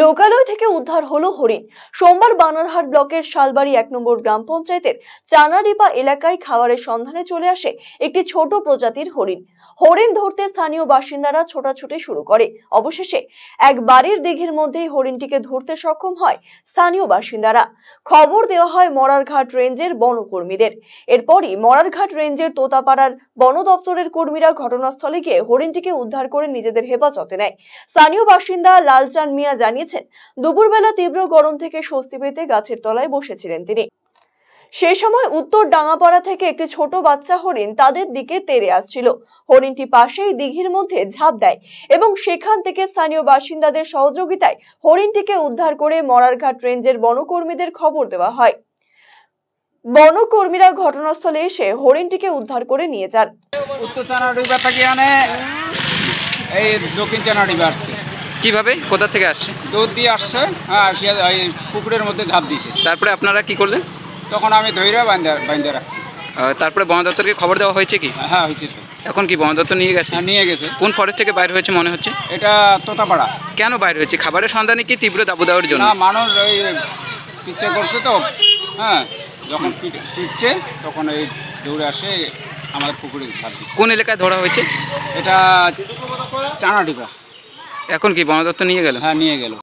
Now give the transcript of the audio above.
লোকালয় থেকে উদ্ধার হলো হরিণ সোমবার বানারহাট ব্লকের শালবাড়ি এক নম্বর গ্রাম পঞ্চায়েতের চানারিপা এলাকায় খাবারের সন্ধানে চলে আসে একটি ছোট প্রজাতির হরিণ হরিণ ধরতে স্থানীয় বাসিন্দারা ছোটাছুটি শুরু করে অবশেষে এক বাড়ির দিঘির মধ্যেই হরিণটিকে ধরতে সক্ষম হয় স্থানীয় বাসিন্দারা খবর দেওয়া হয় মরারঘাট রেঞ্জের বনকর্মীদের এরপরই মরারঘাট রেঞ্জের তোতাপাড়ার বন দপ্তরের কর্মীরা ঘটনাস্থলে গিয়ে হরিণটিকে উদ্ধার করে নিজেদের হেফাজতে নেয় স্থানীয় বাসিন্দা লালচান মিয়া জানিয়ে জানিয়েছেন দুপুরবেলা তীব্র গরম থেকে স্বস্তি পেতে গাছের তলায় বসেছিলেন তিনি সে সময় উত্তর ডাঙাপাড়া থেকে একটি ছোট বাচ্চা হরিণ তাদের দিকে তেরে আসছিল হরিণটি পাশেই দিঘির মধ্যে ঝাঁপ দেয় এবং সেখান থেকে স্থানীয় বাসিন্দাদের সহযোগিতায় হরিণটিকে উদ্ধার করে মরারঘাট রেঞ্জের বনকর্মীদের খবর দেওয়া হয় বনকর্মীরা ঘটনাস্থলে এসে হরিণটিকে উদ্ধার করে নিয়ে যান উত্তর চানা এই দক্ষিণ চানাডি আসছে কিভাবে কোথা থেকে আসছে দৌড় দিয়ে আসছে হ্যাঁ আসিয়া এই পুকুরের মধ্যে ঝাঁপ দিয়েছে তারপরে আপনারা কি করলেন তখন আমি ধৈর্য বান্ধা বান্ধা রাখছি তারপরে বন দপ্তরকে খবর দেওয়া হয়েছে কি হ্যাঁ হয়েছে এখন কি বন দপ্তর নিয়ে গেছে হ্যাঁ নিয়ে গেছে কোন ফরেস্ট থেকে বাইর হয়েছে মনে হচ্ছে এটা তোতাপাড়া কেন বাইর হয়েছে খাবারের সন্ধানে কি তীব্র দাবু দেওয়ার জন্য মানুষ ওই পিচ্ছে করছে তো হ্যাঁ যখন পিট- পিটছে তখন এই দৌড়ে আসে আমার পুকুরে কোন এলাকায় ধরা হয়েছে এটা চানাডিপা এখন কি বনদপ্তর নিয়ে গেল হ্যাঁ নিয়ে গেল